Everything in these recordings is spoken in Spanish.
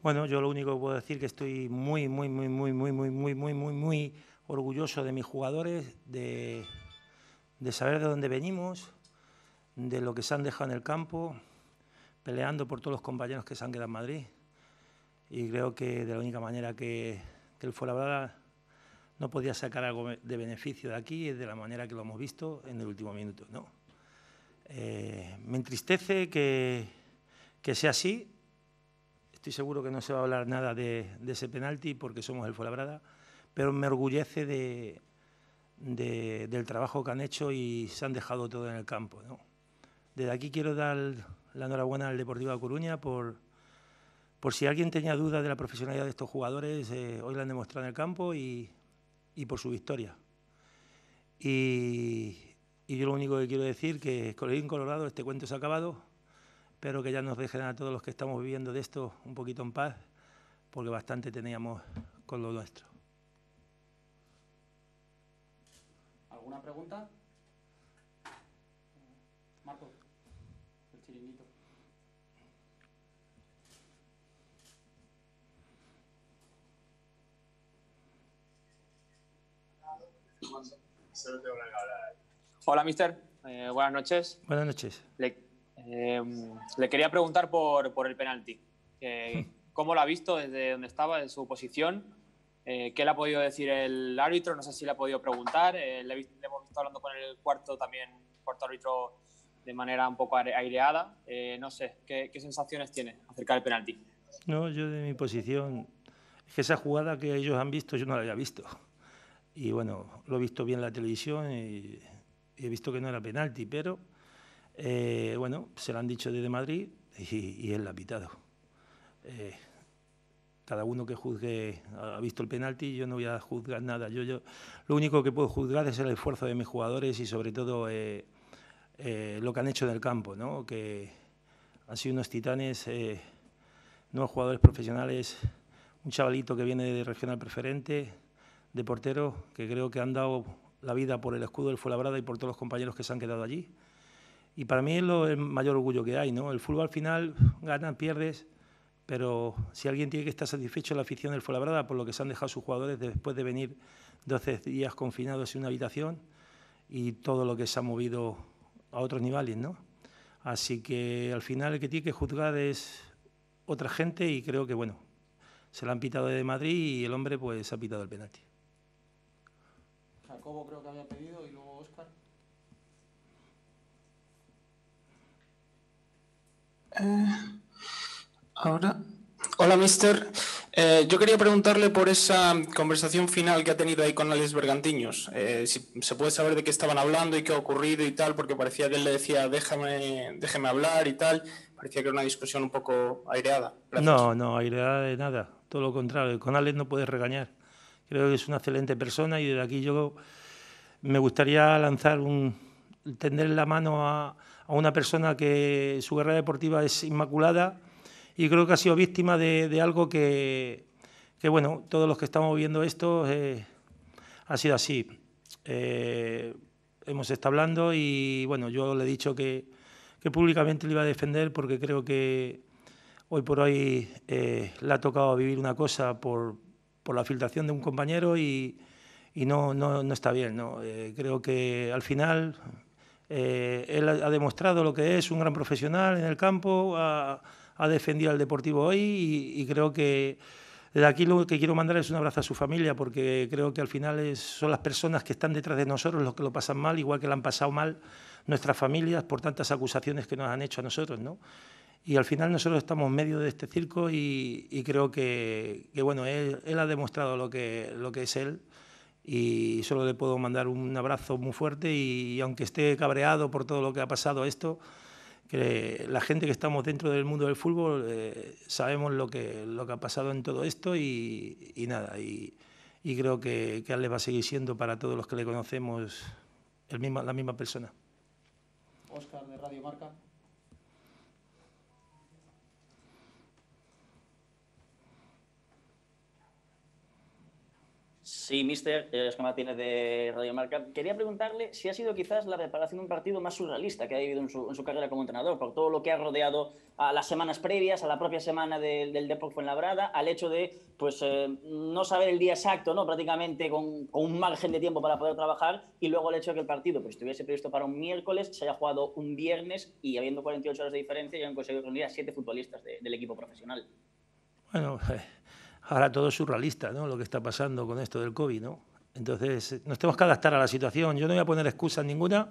Bueno, yo lo único que puedo decir es que estoy muy, muy, muy, muy, muy, muy, muy, muy, muy, muy orgulloso de mis jugadores, de, saber de dónde venimos, de lo que se han dejado en el campo, peleando por todos los compañeros que se han quedado en Madrid. Y creo que de la única manera que, que el verdad no podía sacar algo de beneficio de aquí es de la manera que lo hemos visto en el último minuto. ¿no? Eh, me entristece que, que sea así, Estoy seguro que no se va a hablar nada de, ese penalti porque somos el Fuenlabrada, pero me orgullece de, del trabajo que han hecho y se han dejado todo en el campo. Desde aquí quiero dar la enhorabuena al Deportivo de Coruña por, por si alguien tenía dudas de la profesionalidad de estos jugadores, eh, hoy la han demostrado en el campo y, por su victoria. Y, yo lo único que quiero decir que Colorín Colorado, este cuento se ha acabado Espero que ya nos dejen a todos los que estamos viviendo de esto un poquito en paz, porque bastante teníamos con lo nuestro. ¿Alguna pregunta? Marco, el chiringuito. Hola, mister. Eh, buenas noches. Buenas noches. Em, le quería preguntar por, el penalti. ¿Cómo lo ha visto desde donde estaba, en su posición? Eh, ¿Qué le ha podido decir el árbitro? No sé si le ha podido preguntar. Eh, le, hemos visto hablando con el cuarto también, cuarto árbitro, de manera un poco aireada. Eh, no sé, ¿qué, ¿qué, sensaciones tiene acerca del penalti? No, yo de mi posición, es que esa jugada que ellos han visto, yo no la había visto. Y bueno, lo he visto bien en la televisión y he visto que no era penalti, pero eh, bueno, se lo han dicho desde Madrid y, y es lapitado. Eh, cada uno que juzgue ha visto el penalti, yo no voy a juzgar nada. Yo, lo único que puedo juzgar es el esfuerzo de mis jugadores y sobre todo eh, lo que han hecho en el campo, ¿no? que han sido unos titanes, nuevos jugadores profesionales, un chavalito que viene de regional preferente, de portero, que creo que han dado la vida por el escudo del Fuenlabrada y por todos los compañeros que se han quedado allí. Y para mí es lo, el mayor orgullo que hay, ¿no? El fútbol al final gana, pierdes, pero si alguien tiene que estar satisfecho la afición del Fuenlabrada por lo que se han dejado sus jugadores después de venir 12 días confinados en una habitación y todo lo que se ha movido a otros niveles, ¿no? Así que al final el que tiene que juzgar es otra gente y creo que, bueno, se la han pitado de Madrid y el hombre pues ha pitado el penalti. Jacobo creo que había pedido y luego Oscar. Eh, ahora. Hola, mister. Eh, yo quería preguntarle por esa conversación final que ha tenido ahí con Alex Bergantiños. Eh, si se puede saber de qué estaban hablando y qué ha ocurrido y tal, porque parecía que él le decía, déjame, déjeme hablar y tal. Parecía que era una discusión un poco aireada. No, no, aireada de nada. Todo lo contrario. Con Alex no puedes regañar. Creo que es una excelente persona y desde aquí yo me gustaría lanzar un. tender la mano a a una persona que su carrera deportiva es inmaculada y creo que ha sido víctima de, algo que, bueno, todos los que estamos viendo esto eh, ha sido así. Eh, hemos estado hablando y, bueno, yo le he dicho que, públicamente le iba a defender porque creo que hoy por hoy eh, le ha tocado vivir una cosa por, por la filtración de un compañero y, y no, no, no, está bien. ¿no? creo que al final eh, él ha demostrado lo que es un gran profesional en el campo, ha, defendido al Deportivo hoy y, creo que de aquí lo que quiero mandar es un abrazo a su familia porque creo que al final es, son las personas que están detrás de nosotros los que lo pasan mal, igual que lo han pasado mal nuestras familias por tantas acusaciones que nos han hecho a nosotros, ¿no? Y al final nosotros estamos en medio de este circo y, creo que, bueno, él, ha demostrado lo que, lo que es él y solo le puedo mandar un abrazo muy fuerte y aunque esté cabreado por todo lo que ha pasado esto, que la gente que estamos dentro del mundo del fútbol eh, sabemos lo que, lo que ha pasado en todo esto y, nada, y, creo que, que va a seguir siendo para todos los que le conocemos el misma, la misma persona. Oscar de Radio Marca. Sí, mister, eh, que Martínez de Radio Marca. Quería preguntarle si ha sido quizás la preparación de un partido más surrealista que ha vivido en su, carrera como entrenador, por todo lo que ha rodeado a las semanas previas, a la propia semana del, del en labrada al hecho de pues eh, no saber el día exacto, ¿no? prácticamente con, un margen de tiempo para poder trabajar, y luego el hecho de que el partido pues, estuviese previsto para un miércoles, se haya jugado un viernes y habiendo 48 horas de diferencia, ya han conseguido reunir a siete futbolistas del equipo profesional. Bueno, ahora todo es surrealista, ¿no? Lo que está pasando con esto del COVID, ¿no? Entonces, eh, nos tenemos que adaptar a la situación. Yo no voy a poner excusas ninguna.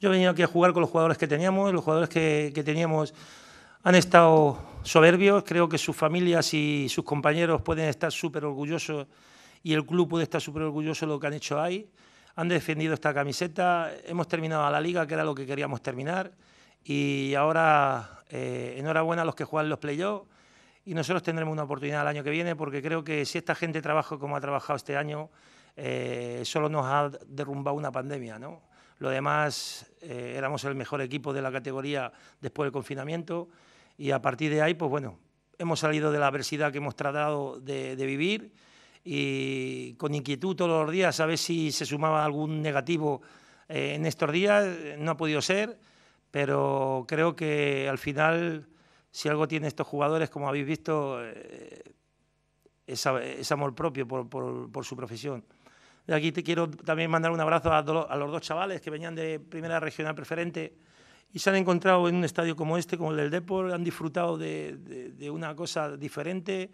Yo he venido aquí a jugar con los jugadores que teníamos. Los jugadores que, que teníamos han estado soberbios. Creo que sus familias y sus compañeros pueden estar súper orgullosos y el club puede estar súper orgulloso de lo que han hecho ahí. Han defendido esta camiseta. Hemos terminado la liga, que era lo que queríamos terminar. Y ahora, eh, enhorabuena a los que juegan los playoffs y nosotros tendremos una oportunidad el año que viene porque creo que si esta gente trabaja como ha trabajado este año, eh, solo nos ha derrumbado una pandemia, ¿no? Lo demás, eh, éramos el mejor equipo de la categoría después del confinamiento y a partir de ahí, pues bueno, hemos salido de la adversidad que hemos tratado de, vivir y con inquietud todos los días a ver si se sumaba algún negativo eh, en estos días, no ha podido ser, pero creo que al final si algo tiene estos jugadores, como habéis visto, eh, es, amor propio por, su profesión. De aquí te quiero también mandar un abrazo a, los dos chavales que venían de Primera Regional Preferente y se han encontrado en un estadio como este, como el del Depor, han disfrutado de, una cosa diferente.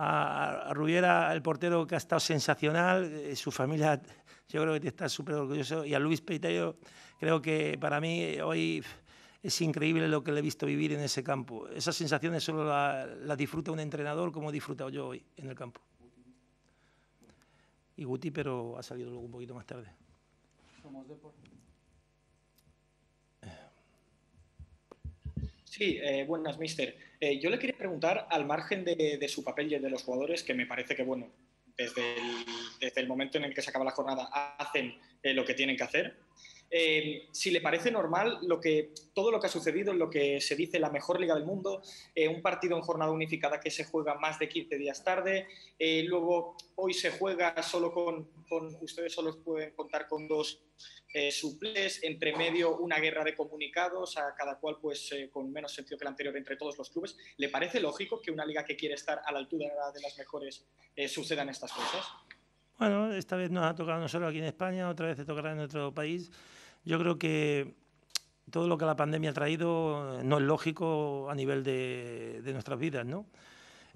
A, Rubiera, el portero que ha estado sensacional, eh, su familia yo creo que está súper orgulloso y a Luis Peitello, creo que para mí hoy es increíble lo que le he visto vivir en ese campo. Esas sensaciones solo las la disfruta un entrenador como he disfrutado yo hoy en el campo. Y Guti, pero ha salido luego un poquito más tarde. Somos Sí, eh, buenas, mister. Eh, yo le quería preguntar, al margen de, su papel y de los jugadores, que me parece que, bueno, desde el, momento en el que se acaba la jornada hacen eh, lo que tienen que hacer. Eh, si le parece normal lo que, todo lo que ha sucedido en lo que se dice la mejor liga del mundo, eh, un partido en jornada unificada que se juega más de 15 días tarde, eh, luego hoy se juega solo con, ustedes solo pueden contar con dos suples, entre medio una guerra de comunicados, a cada cual pues con menos sentido que el anterior entre todos los clubes. ¿Le parece lógico que una liga que quiere estar a la altura de las mejores sucedan estas cosas? Bueno, esta vez nos ha tocado no solo aquí en España, otra vez se tocará en otro país. Yo creo que todo lo que la pandemia ha traído no es lógico a nivel de, nuestras vidas, ¿no?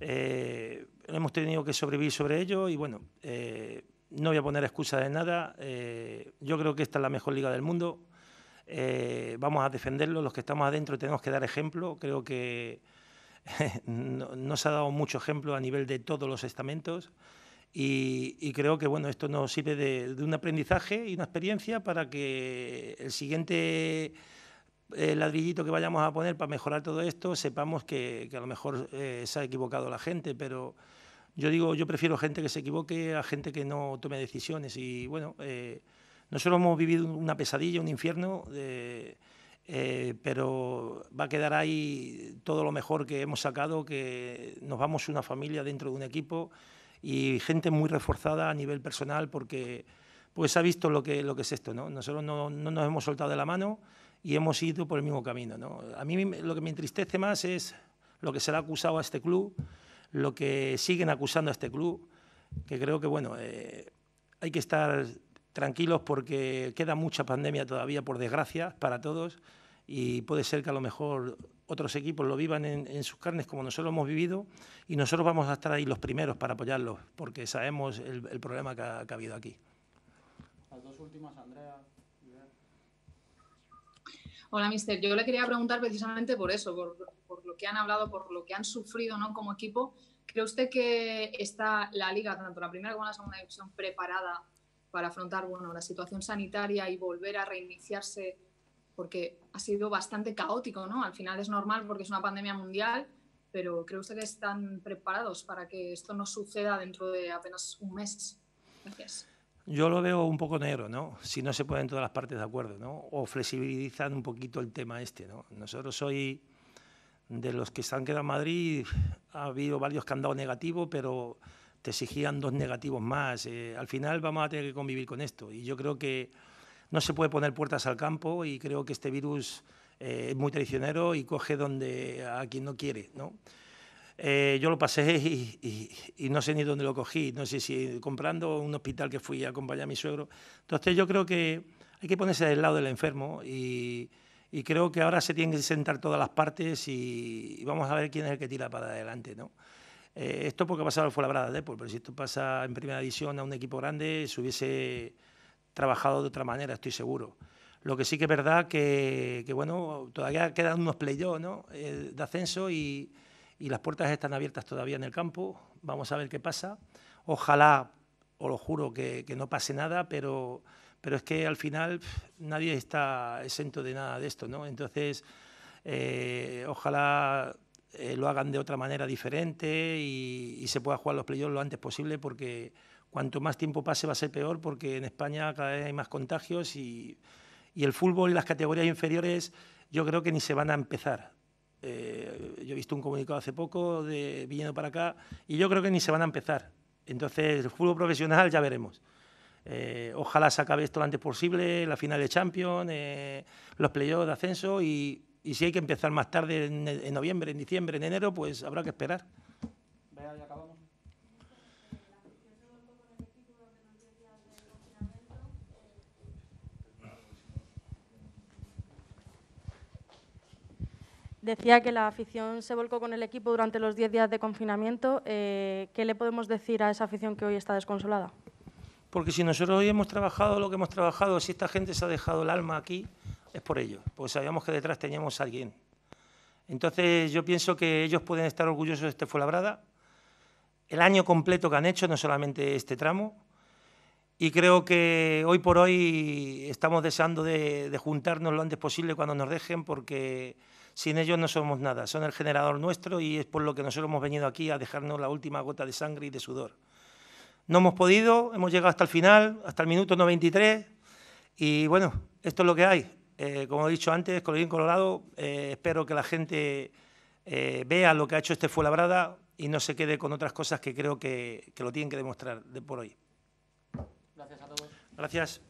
Eh, hemos tenido que sobrevivir sobre ello y bueno, eh, no voy a poner excusa de nada. Eh, yo creo que esta es la mejor liga del mundo. vamos a defenderlo, los que estamos adentro tenemos que dar ejemplo. Creo que no se ha dado mucho ejemplo a nivel de todos los estamentos. Y, creo que bueno, esto nos sirve de, un aprendizaje y una experiencia para que el siguiente eh, ladrillito que vayamos a poner para mejorar todo esto sepamos que, a lo mejor eh, se ha equivocado la gente, pero yo digo, yo prefiero gente que se equivoque a gente que no tome decisiones. Y bueno, eh, nosotros hemos vivido una pesadilla, un infierno. pero va a quedar ahí todo lo mejor que hemos sacado, que nos vamos una familia dentro de un equipo y gente muy reforzada a nivel personal porque pues ha visto lo que, lo que es esto, ¿no? Nosotros no, no nos hemos soltado de la mano y hemos ido por el mismo camino, ¿no? A mí lo que me entristece más es lo que se le ha acusado a este club, lo que siguen acusando a este club, que creo que, bueno, eh, hay que estar tranquilos porque queda mucha pandemia todavía, por desgracia, para todos y puede ser que a lo mejor otros equipos lo vivan en, sus carnes como nosotros lo hemos vivido y nosotros vamos a estar ahí los primeros para apoyarlos porque sabemos el, problema que ha, habido aquí. Las dos últimas, Andrea. Hola, mister. Yo le quería preguntar precisamente por eso, por, lo que han hablado, por lo que han sufrido ¿no? como equipo. ¿Cree usted que está la liga, tanto la primera como la segunda división, preparada para afrontar bueno, la situación sanitaria y volver a reiniciarse porque ha sido bastante caótico, ¿no? Al final es normal porque es una pandemia mundial, pero ¿cree usted que están preparados para que esto no suceda dentro de apenas un mes? Gracias. Yo lo veo un poco negro, ¿no? Si no se ponen todas las partes de acuerdo, ¿no? O flexibilizan un poquito el tema este, ¿no? Nosotros hoy, de los que se han quedado en Madrid, ha habido varios que han dado negativo, pero te exigían dos negativos más. Eh, al final vamos a tener que convivir con esto. Y yo creo que no se puede poner puertas al campo y creo que este virus eh, es muy traicionero y coge donde a quien no quiere, ¿no? Eh, yo lo pasé y, no sé ni dónde lo cogí, no sé si comprando un hospital que fui a acompañar a mi suegro. Entonces yo creo que hay que ponerse del lado del enfermo y, creo que ahora se tienen que sentar todas las partes y, vamos a ver quién es el que tira para adelante, ¿no? Eh, esto porque ha pasado fue de Depor, pero si esto pasa en primera división a un equipo grande, se hubiese trabajado de otra manera, estoy seguro. Lo que sí que es verdad que, que bueno, todavía quedan unos play ¿no? Eh, de ascenso y, las puertas están abiertas todavía en el campo. Vamos a ver qué pasa. Ojalá, os lo juro, que, no pase nada, pero, pero es que al final nadie está exento de nada de esto. ¿no? Entonces, eh, ojalá eh, lo hagan de otra manera diferente y, se pueda jugar los play-offs lo antes posible porque cuanto más tiempo pase va a ser peor porque en España cada vez hay más contagios y, el fútbol y las categorías inferiores yo creo que ni se van a empezar. Eh, yo he visto un comunicado hace poco de viniendo para acá y yo creo que ni se van a empezar. Entonces, el fútbol profesional ya veremos. Eh, ojalá se acabe esto lo antes posible, la final de Champions, eh, los playoffs de ascenso y, si hay que empezar más tarde, en, noviembre, en diciembre, en enero, pues habrá que esperar. Decía que la afición se volcó con el equipo durante los 10 días de confinamiento. Eh, ¿Qué le podemos decir a esa afición que hoy está desconsolada? Porque si nosotros hoy hemos trabajado lo que hemos trabajado, si esta gente se ha dejado el alma aquí, es por ellos, porque sabíamos que detrás teníamos a alguien. Entonces yo pienso que ellos pueden estar orgullosos de este Fuenlabrada, el año completo que han hecho, no solamente este tramo, y creo que hoy por hoy estamos deseando de juntarnos lo antes posible cuando nos dejen, porque sin ellos no somos nada, son el generador nuestro y es por lo que nosotros hemos venido aquí a dejarnos la última gota de sangre y de sudor. No hemos podido, hemos llegado hasta el final, hasta el minuto 93 y bueno, esto es lo que hay. Eh, como he dicho antes, Colorín Colorado, eh, espero que la gente eh, vea lo que ha hecho este Labrada y no se quede con otras cosas que creo que, lo tienen que demostrar de por hoy. Gracias a todos. Gracias.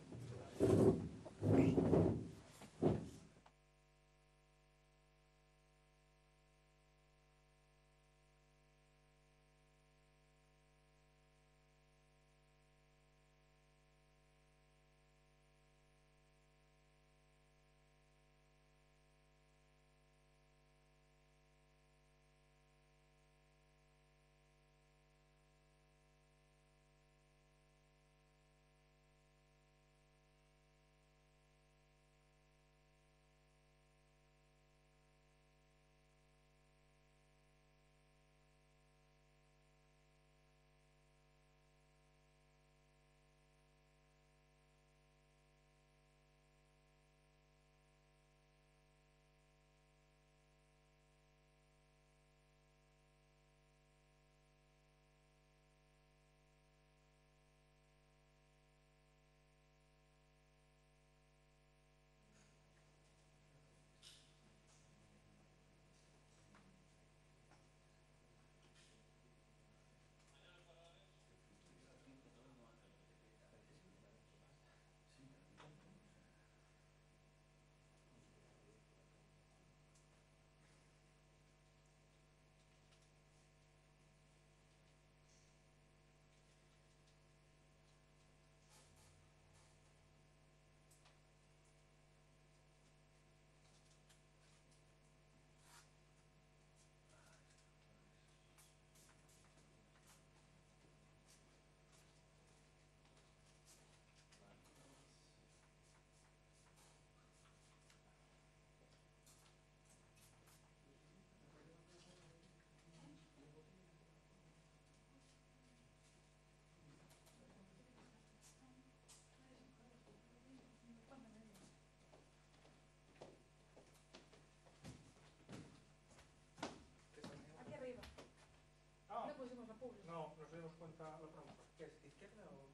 No, nos demos cuenta la pregunta. ¿Qué es izquierda o...?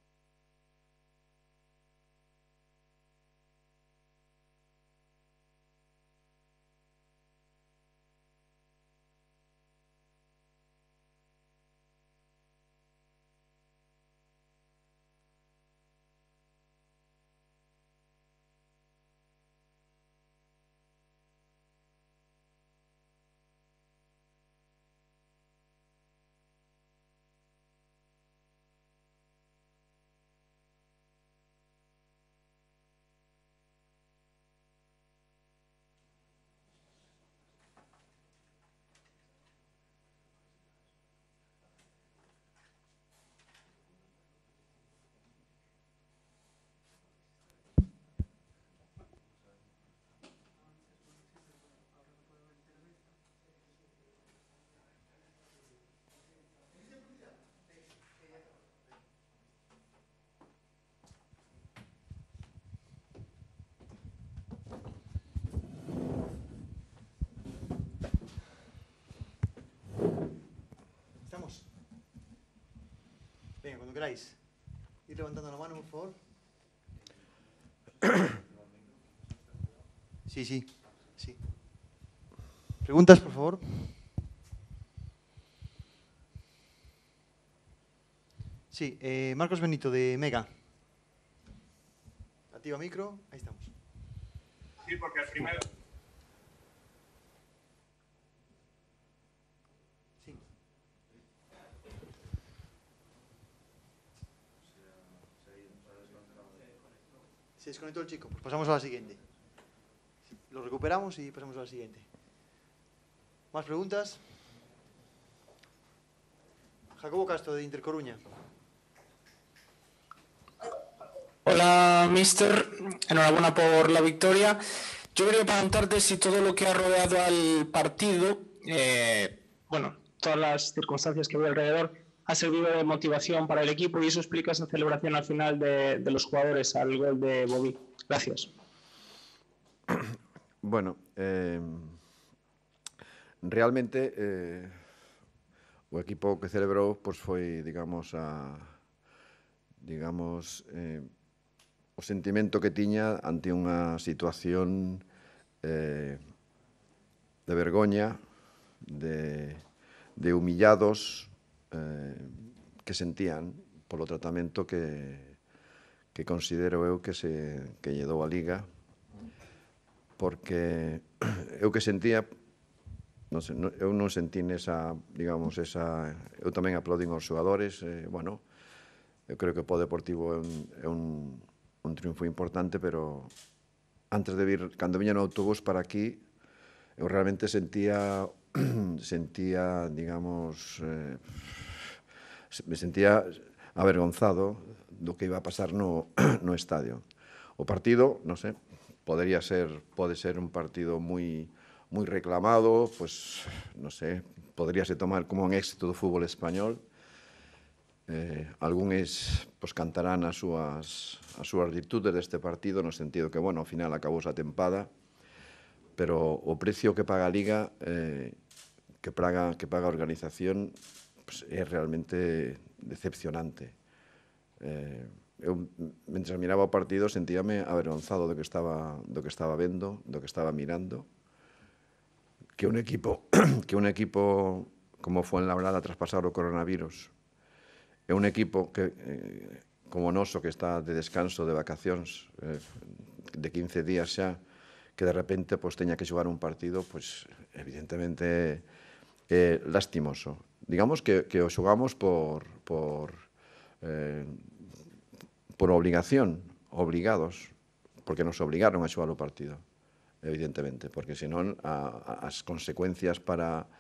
queráis. Ir levantando la mano, por favor. Sí, sí, sí. ¿Preguntas, por favor? Sí, eh, Marcos Benito de Mega. Activa micro, ahí estamos. Sí, porque primero desconectó el chico. Pues pasamos a la siguiente. Lo recuperamos y pasamos a la siguiente. ¿Más preguntas? Jacobo Castro, de Intercoruña. Hola, mister. Enhorabuena por la victoria. Yo quería preguntarte si todo lo que ha rodeado al partido, eh, bueno, todas las circunstancias que había alrededor, ha servido de motivación para el equipo y eso explica esa celebración al final de, de los jugadores al gol de Bobby. Gracias. Bueno, eh, realmente eh, o equipo que celebrou pois foi, digamos, a digamos eh, o sentimento que tiña ante unha situación eh, de vergoña, de, de humillados, eh, que sentían polo tratamento que, que considero eu que se que lle dou a Liga porque eu que sentía non sei, non, eu non sentí esa, digamos, esa eu tamén aplaudín aos xogadores, eh, bueno, eu creo que o Deportivo é un, é un, un triunfo importante, pero antes de vir, cando viña no autobús para aquí, eu realmente sentía sentía, digamos, eh, me sentía avergonzado do que iba a pasar no, no estadio. O partido, non sei, podería ser, pode ser un partido moi moi reclamado, pois, non sei, se tomar como un éxito do fútbol español. Eh, algúns pois, cantarán as súas, as súas virtudes deste partido no sentido que, bueno, ao final acabou a tempada, pero o precio que paga Liga, eh, que, paga, que paga organización, pues, es realmente decepcionante. Eh, mientras miraba o partido, sentíame avergonzado lo que estaba, do que estaba vendo, do que estaba mirando, que un equipo que un equipo como fue en la tras pasar el coronavirus é un equipo que eh, como noso que está de descanso de vacaciones, de 15 días ya, que de repente pues, teña que xogar un partido, pues, evidentemente, eh, lastimoso. Digamos que, que o xogamos por, por, eh, por obligación, obligados, porque nos obligaron a xogar o partido, evidentemente, porque senón a, a, as consecuencias para,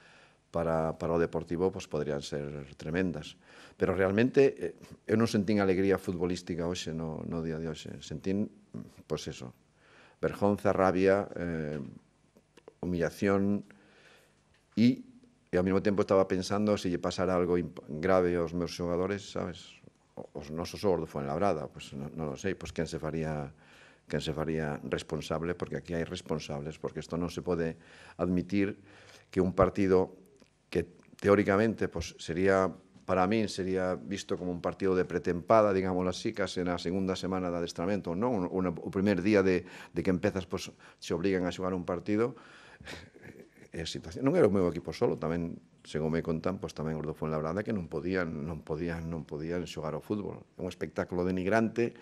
para, para o Deportivo pues, poderían ser tremendas. Pero realmente eh, eu non sentín alegría futbolística hoxe no, no día de hoxe, sentín, pois pues eso, vergonza, rabia, eh, humillación y, y ao mesmo tempo estaba pensando se lle pasara algo grave aos meus xogadores, sabes? Os nosos xogos do Fuenlabrada, pois pues, non, lo sei, pois quen se faría quen se faría responsable, porque aquí hai responsables, porque isto non se pode admitir que un partido que teóricamente pues, sería para min sería visto como un partido de pretempada, digamos así, case na segunda semana de adestramento, non? O, o primer día de, de que empezas, pois, se obrigan a xogar un partido, é situación. Non era o meu equipo solo, tamén, según me contan, pois tamén os do Fuenlabrada que non podían, non podían, non podían xogar ao fútbol. É un espectáculo denigrante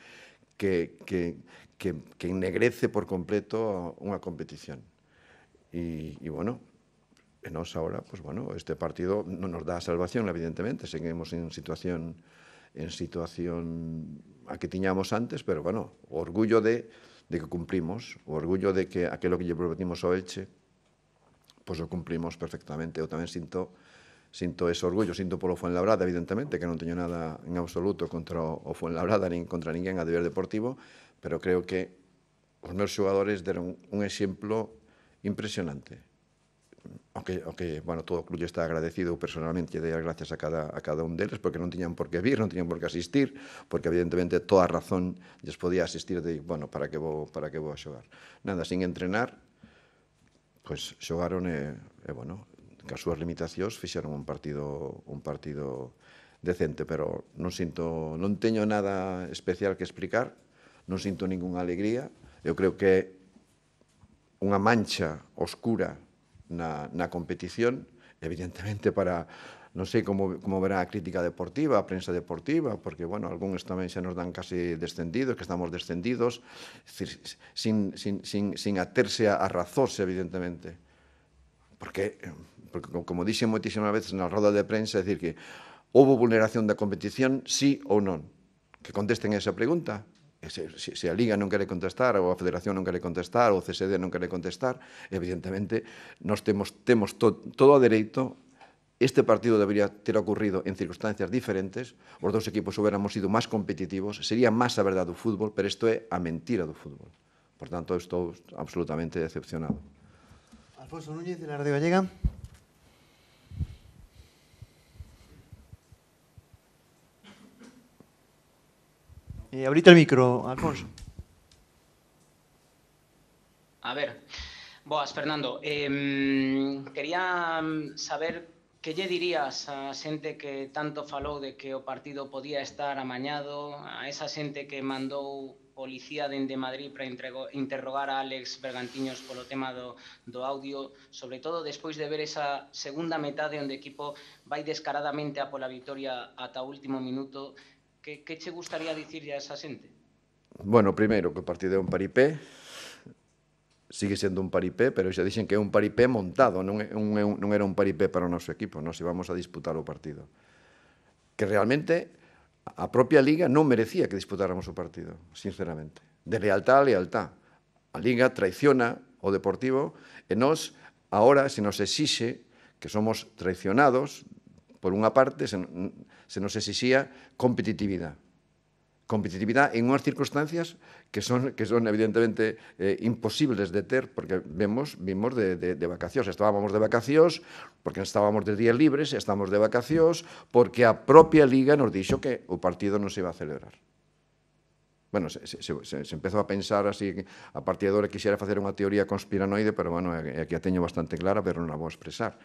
que, que, que, que ennegrece por completo unha competición. E, e bueno, nos ahora, pues bueno, este partido no nos da salvación, evidentemente, seguimos en situación, en situación a que teníamos antes, pero bueno, orgullo de, que cumplimos, orgullo de que aquello que ya prometimos a Elche, pues lo cumplimos perfectamente. Yo también siento ese orgullo, siento sinto la Fuenlabrada, evidentemente, que no tenía nada en absoluto contra o Fuenlabrada, ni contra ninguém a deber deportivo, pero creo que los meus jugadores dieron un ejemplo impresionante o que, o que bueno, todo o clube está agradecido personalmente e dei as gracias a cada, a cada un deles porque non tiñan por que vir, non tiñan por que asistir porque evidentemente toda a razón les podía asistir de, bueno, para que vou, para que vou a xogar. Nada, sin entrenar pois pues, xogaron e, e bueno, ca súas limitacións fixeron un partido un partido decente, pero non sinto, non teño nada especial que explicar, non sinto ningunha alegría, eu creo que unha mancha oscura na, na competición, evidentemente para non sei como, como verá a crítica deportiva, a prensa deportiva, porque, bueno, algúns tamén se nos dan casi descendidos, que estamos descendidos, decir, sin, sin, sin, sin aterse a, a razóse, evidentemente. Porque, porque como dixen moitísimas veces na roda de prensa, é dicir que houve vulneración da competición, sí ou non? Que contesten esa pregunta. Eh, se, se a Liga non quere contestar, ou a Federación non quere contestar, ou o CSD non quere contestar, evidentemente, nós temos, temos to, todo o dereito este partido debería ter ocurrido en circunstancias diferentes, os dous equipos hubiéramos sido máis competitivos, sería máis a verdade do fútbol, pero isto é a mentira do fútbol. Por tanto, estou absolutamente decepcionado. Alfonso Núñez, de la Radio Gallega. Eh, abrite el micro, Alfonso. A ver, boas, Fernando. Eh, quería saber que lle dirías a xente que tanto falou de que o partido podía estar amañado, a esa xente que mandou policía dende Madrid para interrogar a Alex Bergantiños polo tema do, do audio, sobre todo despois de ver esa segunda metade onde o equipo vai descaradamente a pola vitoria ata o último minuto, Que, que che gustaría dicirle a esa xente? Bueno, primeiro, que o partido é un paripé, sigue sendo un paripé, pero xa dixen que é un paripé montado, non, é un, non era un paripé para o noso equipo, non se vamos a disputar o partido. Que realmente a propia Liga non merecía que disputáramos o partido, sinceramente. De lealtad a lealtad. A Liga traiciona o Deportivo e nós, ahora, se nos exixe que somos traicionados Por unha parte, se, se nos exixía competitividade. Competitividade en unhas circunstancias que son, que son evidentemente eh, imposibles de ter, porque vemos, vimos de, de, de vacacións. Estábamos de vacacións, porque estábamos de días libres, estamos de vacacións, porque a propia Liga nos dixo que o partido non se iba a celebrar bueno, se, se, se, se empezou a pensar así, a partir de agora quixera facer unha teoría conspiranoide, pero, bueno, é, a teño bastante clara, pero non a vou expresar.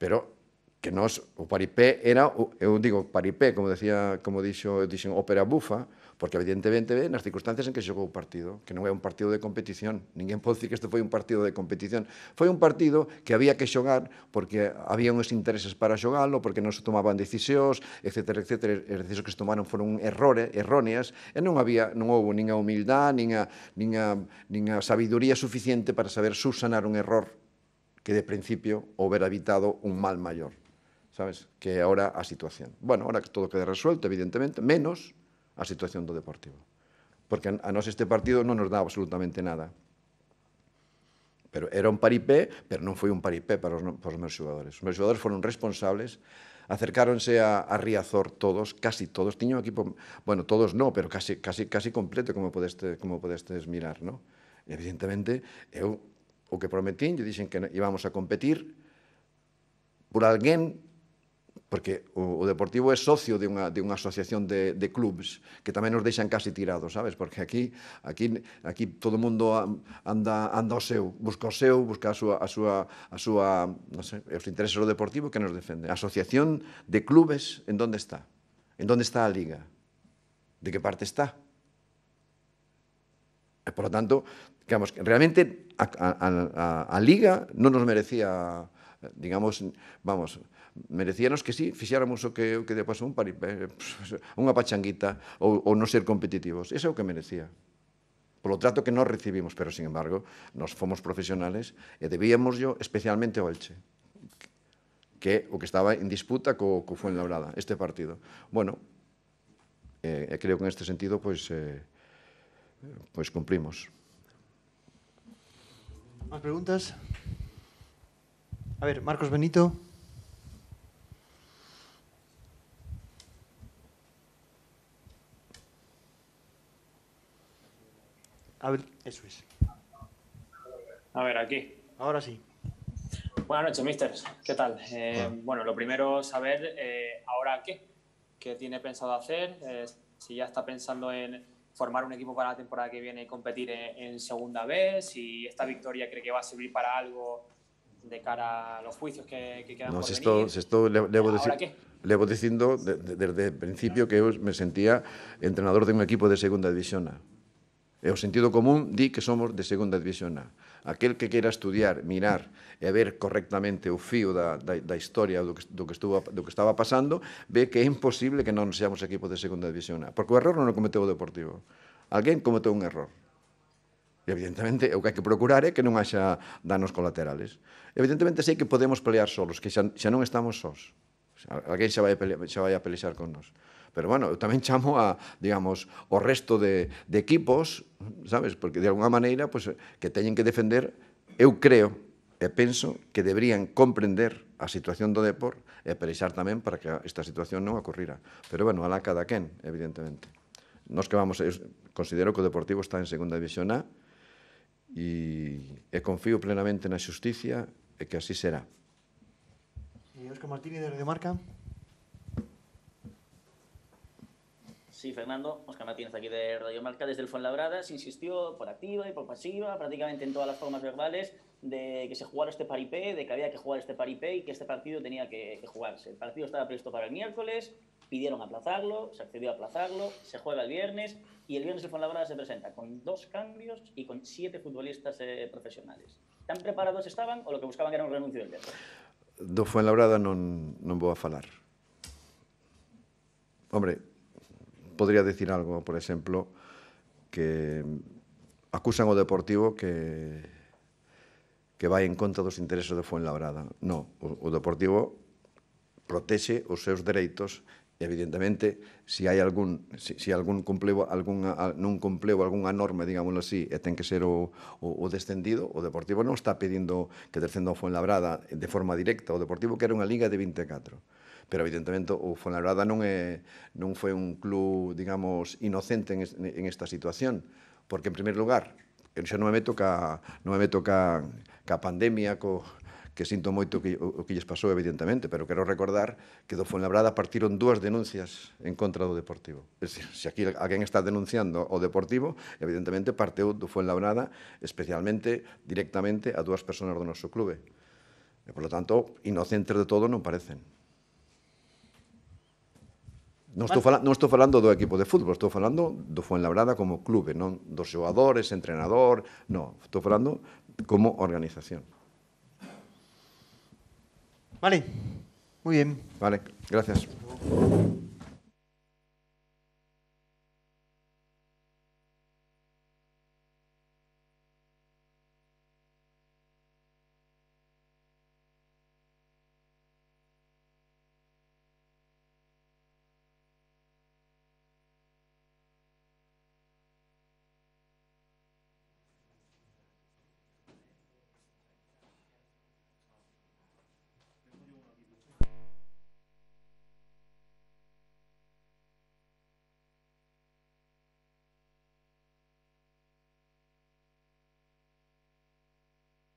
Pero que nós, o paripé era, eu digo paripé, como decía, como dixo, dixen ópera bufa, porque evidentemente nas circunstancias en que xogou o partido, que non é un partido de competición, ninguén pode dicir que este foi un partido de competición, foi un partido que había que xogar porque había uns intereses para xogalo, porque non se tomaban decisións, etc, etc, as decisións que se tomaron foron errores, erróneas, e non había, non houve nin a humildade, nin a, nin a, nin a sabiduría suficiente para saber subsanar un error que de principio houber evitado un mal maior sabes, que ahora a situación. Bueno, ahora todo quede resuelto, evidentemente, menos a situación do Deportivo. Porque a nos este partido non nos dá absolutamente nada. Pero era un paripé, pero non foi un paripé para os, para os meus xogadores. Os meus xogadores foron responsables acercáronse a, a Riazor todos, casi todos, tiño un equipo, bueno, todos no, pero casi, casi, casi completo, como podestes, como podestes mirar, no? E evidentemente, eu o que prometín, lle dixen que íbamos a competir por alguén porque o, o Deportivo é socio de unha, de unha asociación de, de clubes que tamén nos deixan casi tirados, sabes? Porque aquí aquí aquí todo mundo anda anda o seu, busca o seu, busca a súa a súa a súa, non sei, os intereses do Deportivo que nos defende. A asociación de clubes en donde está? En donde está a liga? De que parte está? E, por lo tanto, digamos, realmente a, a, a, a Liga non nos merecía digamos, vamos, merecíanos que sí, fixáramos o que, o que de paso un pari, eh, unha pachanguita ou, ou non ser competitivos. Ese é o que merecía polo trato que non recibimos, pero, sin embargo, nos fomos profesionales e debíamos yo especialmente ao Elche, que o que estaba en disputa co, co foi Fuenlabrada, este partido. Bueno, eh, creo que en este sentido, pois, pues, eh, pois pues cumplimos. Más preguntas? A ver, Marcos Benito. A ver, eso es. A ver, aquí. Ahora sí. Buenas noches, mister ¿Qué tal? Eh, bueno, lo primero saber eh, ahora qué, qué tiene pensado hacer, eh, si ya está pensando en formar un equipo para la temporada que viene y competir en, segunda vez si esta victoria cree que va a servir para algo de cara a los juicios que, quedan no, por venir. Esto, esto le, voy diciendo desde el principio que me sentía entrenador de un equipo de segunda división. E o sentido común di que somos de segunda división A. Aquel que queira estudiar, mirar e ver correctamente o fío da, da, da historia do que, do, que estuvo, do que estaba pasando, ve que é imposible que non seamos equipos de segunda división A. Porque o error non o cometeu o Deportivo. Alguén cometeu un error. E evidentemente o que hai que procurar é que non haxa danos colaterales. Evidentemente sei que podemos pelear solos, que xa, xa non estamos sós. Alguén xa vai, a pelear, xa vai a pelear con nós. Pero bueno, eu tamén chamo a, digamos, o resto de, de equipos, sabes? Porque de alguna maneira, pues, que teñen que defender, eu creo, e penso que deberían comprender a situación do Depor e pelexar tamén para que esta situación non ocorrira. Pero, bueno, alá cada quen, evidentemente. Nos que vamos, considero que o Deportivo está en segunda división A e, e confío plenamente na xusticia e que así será. E eh, Óscar Martínez, de Marca. Sí, Fernando, pues Oscar Martínez aquí de Radio Marca desde el Fuenlabrada. Se insistió por activa y por pasiva, prácticamente en todas las formas verbales, de que se jugara este paripé, de que había que jugar este paripé y que este partido tenía que, jugarse. El partido estaba previsto para el miércoles, pidieron aplazarlo, se accedió a aplazarlo, se juega el viernes y el viernes el Fuenlabrada se presenta con dos cambios y con siete futbolistas eh, profesionales. ¿Tan preparados estaban o lo que buscaban era un renuncio del viernes? Do Fuenlabrada no non a falar. Hombre, podría decir algo, por exemplo, que acusan o Deportivo que que vai en contra dos intereses de Fuenlabrada. No, o, o Deportivo protexe os seus dereitos e evidentemente se hai algún se, se algún compleu algunha non compleu algunha norma, digámoslo así, e ten que ser o, o, o descendido, o Deportivo non está pedindo que descenda o Fuenlabrada de forma directa, o Deportivo quere unha liga de 24 pero evidentemente o Fuenlabrada non, é, non foi un club, digamos, inocente en, en esta situación, porque en primer lugar, eu xa non me meto ca, non me meto ca, ca pandemia, co, que sinto moito que, o, o que lles pasou, evidentemente, pero quero recordar que do Fuenlabrada partiron dúas denuncias en contra do Deportivo. Es decir, se aquí alguén está denunciando o Deportivo, evidentemente parteu do Fuenlabrada especialmente, directamente, a dúas persoas do noso clube. E, por lo tanto, inocentes de todo non parecen. Non estou, fala, non estou falando do equipo de fútbol, estou falando do Fuenlabrada como clube, non dos xogadores, entrenador, non, estou falando como organización. Vale, moi ben. Vale, gracias.